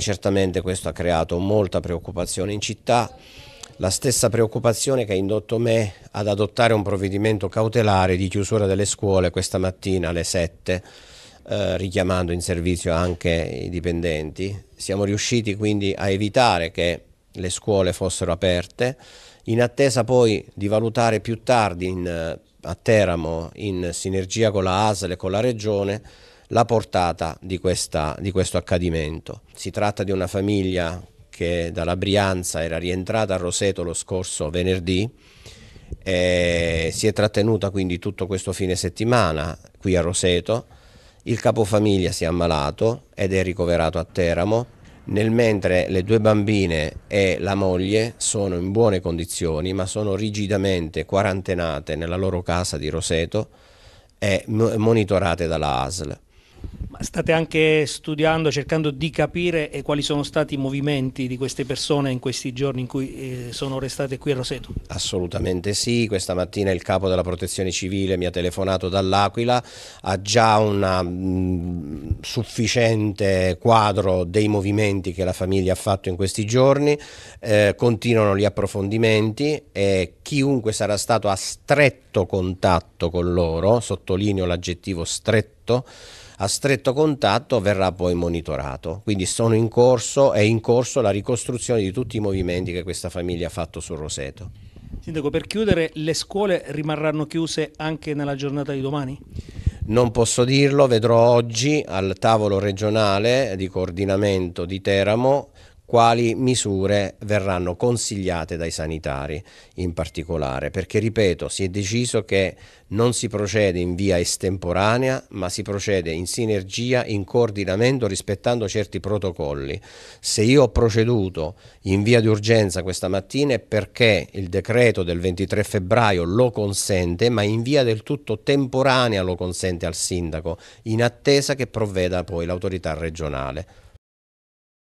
Certamente questo ha creato molta preoccupazione in città, la stessa preoccupazione che ha indotto me ad adottare un provvedimento cautelare di chiusura delle scuole questa mattina alle 7, eh, richiamando in servizio anche i dipendenti. Siamo riusciti quindi a evitare che le scuole fossero aperte, in attesa poi di valutare più tardi in, eh, a Teramo, in sinergia con la ASL e con la Regione, la portata di, questa, di questo accadimento. Si tratta di una famiglia che dalla Brianza era rientrata a Roseto lo scorso venerdì e si è trattenuta quindi tutto questo fine settimana qui a Roseto. Il capofamiglia si è ammalato ed è ricoverato a Teramo nel mentre le due bambine e la moglie sono in buone condizioni ma sono rigidamente quarantenate nella loro casa di Roseto e monitorate dalla ASL state anche studiando, cercando di capire eh, quali sono stati i movimenti di queste persone in questi giorni in cui eh, sono restate qui a Roseto? Assolutamente sì, questa mattina il capo della protezione civile mi ha telefonato dall'Aquila, ha già una mm, sufficiente quadro dei movimenti che la famiglia ha fatto in questi giorni, eh, continuano gli approfondimenti e chiunque sarà stato a stretto contatto con loro, sottolineo l'aggettivo stretto, a stretto contatto verrà poi monitorato. Quindi sono in corso, è in corso la ricostruzione di tutti i movimenti che questa famiglia ha fatto sul Roseto. Sindaco, per chiudere, le scuole rimarranno chiuse anche nella giornata di domani? non posso dirlo, vedrò oggi al tavolo regionale di coordinamento di Teramo quali misure verranno consigliate dai sanitari in particolare, perché ripeto, si è deciso che non si procede in via estemporanea, ma si procede in sinergia, in coordinamento, rispettando certi protocolli. Se io ho proceduto in via d'urgenza questa mattina è perché il decreto del 23 febbraio lo consente, ma in via del tutto temporanea lo consente al sindaco, in attesa che provveda poi l'autorità regionale.